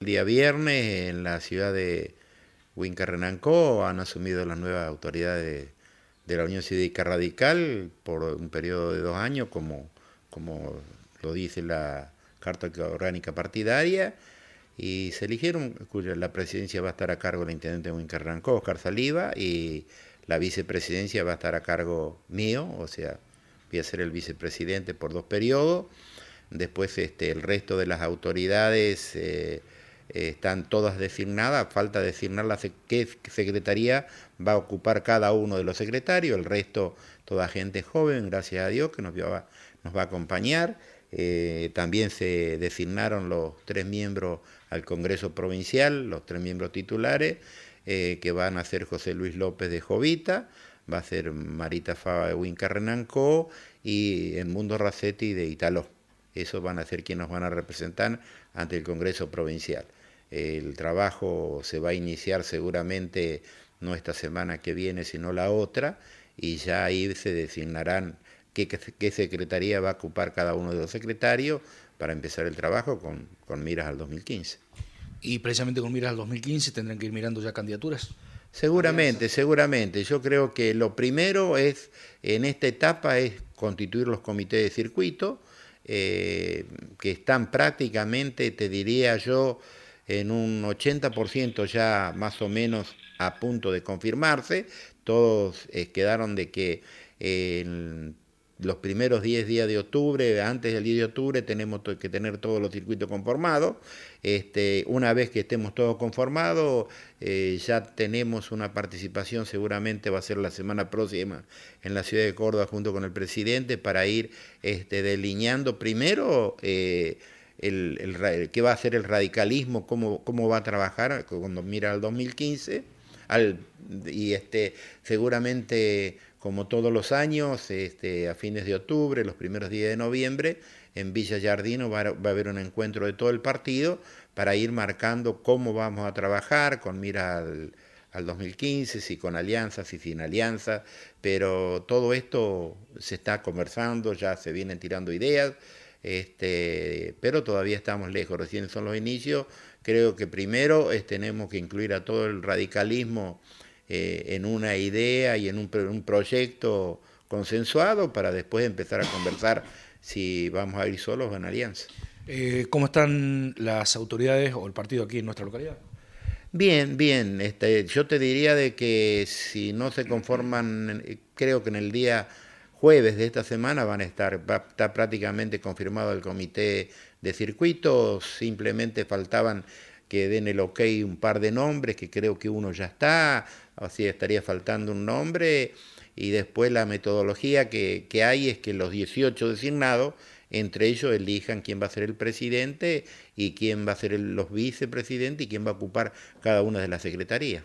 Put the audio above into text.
El día viernes en la ciudad de Huincarrenancó han asumido las nuevas autoridades de la Unión Cívica Radical por un periodo de dos años, como, como lo dice la Carta Orgánica Partidaria, y se eligieron, la presidencia va a estar a cargo del intendente de Huincarrenancó, Oscar Saliva, y la vicepresidencia va a estar a cargo mío, o sea, voy a ser el vicepresidente por dos periodos. Después este, el resto de las autoridades... Eh, eh, están todas designadas, falta designar la qué secretaría va a ocupar cada uno de los secretarios, el resto toda gente joven, gracias a Dios, que nos va, a acompañar. Eh, también se designaron los tres miembros al Congreso Provincial, los tres miembros titulares, eh, que van a ser José Luis López de Jovita, va a ser Marita Fava de Winca Renancó y Edmundo Racetti de Italo esos van a ser quienes nos van a representar ante el Congreso Provincial. El trabajo se va a iniciar seguramente no esta semana que viene, sino la otra, y ya ahí se designarán qué, secretaría va a ocupar cada uno de los secretarios para empezar el trabajo con, con miras al 2015. Y precisamente con miras al 2015 tendrán que ir mirando ya candidaturas. Seguramente, seguramente. Yo creo que lo primero es, en esta etapa, es constituir los comités de circuito, eh, que están prácticamente, te diría yo, en un 80% ya más o menos a punto de confirmarse. Todos eh, quedaron de que eh, los primeros 10 días de octubre, antes del 10 de octubre, tenemos que tener todos los circuitos conformados. Este, una vez que estemos todos conformados, eh, ya tenemos una participación, seguramente va a ser la semana próxima en la ciudad de Córdoba junto con el presidente para ir este, delineando primero... Eh, el, qué va a hacer el radicalismo, cómo, cómo va a trabajar cuando mira al 2015, al, y este, seguramente como todos los años, este, a fines de octubre, los primeros días de noviembre, en Villa Jardino va, a haber un encuentro de todo el partido para ir marcando cómo vamos a trabajar con mira al, 2015, si con alianzas, y sin alianzas, pero todo esto se está conversando, ya se vienen tirando ideas, este, pero todavía estamos lejos, recién son los inicios, creo que primero este, tenemos que incluir a todo el radicalismo eh, en una idea y en un, un, proyecto consensuado para después empezar a conversar si vamos a ir solos o en alianza. Eh, ¿Cómo están las autoridades o el partido aquí en nuestra localidad? Bien, bien. Este, yo te diría de que si no se conforman, creo que en el día jueves de esta semana van a estar, va, está prácticamente confirmado el comité de circuitos, simplemente faltaban que den el ok un par de nombres, que creo que uno ya está, así estaría faltando un nombre, y después la metodología que, hay es que los 18 designados, entre ellos elijan quién va a ser el presidente y quién va a ser los vicepresidentes y quién va a ocupar cada una de las secretarías.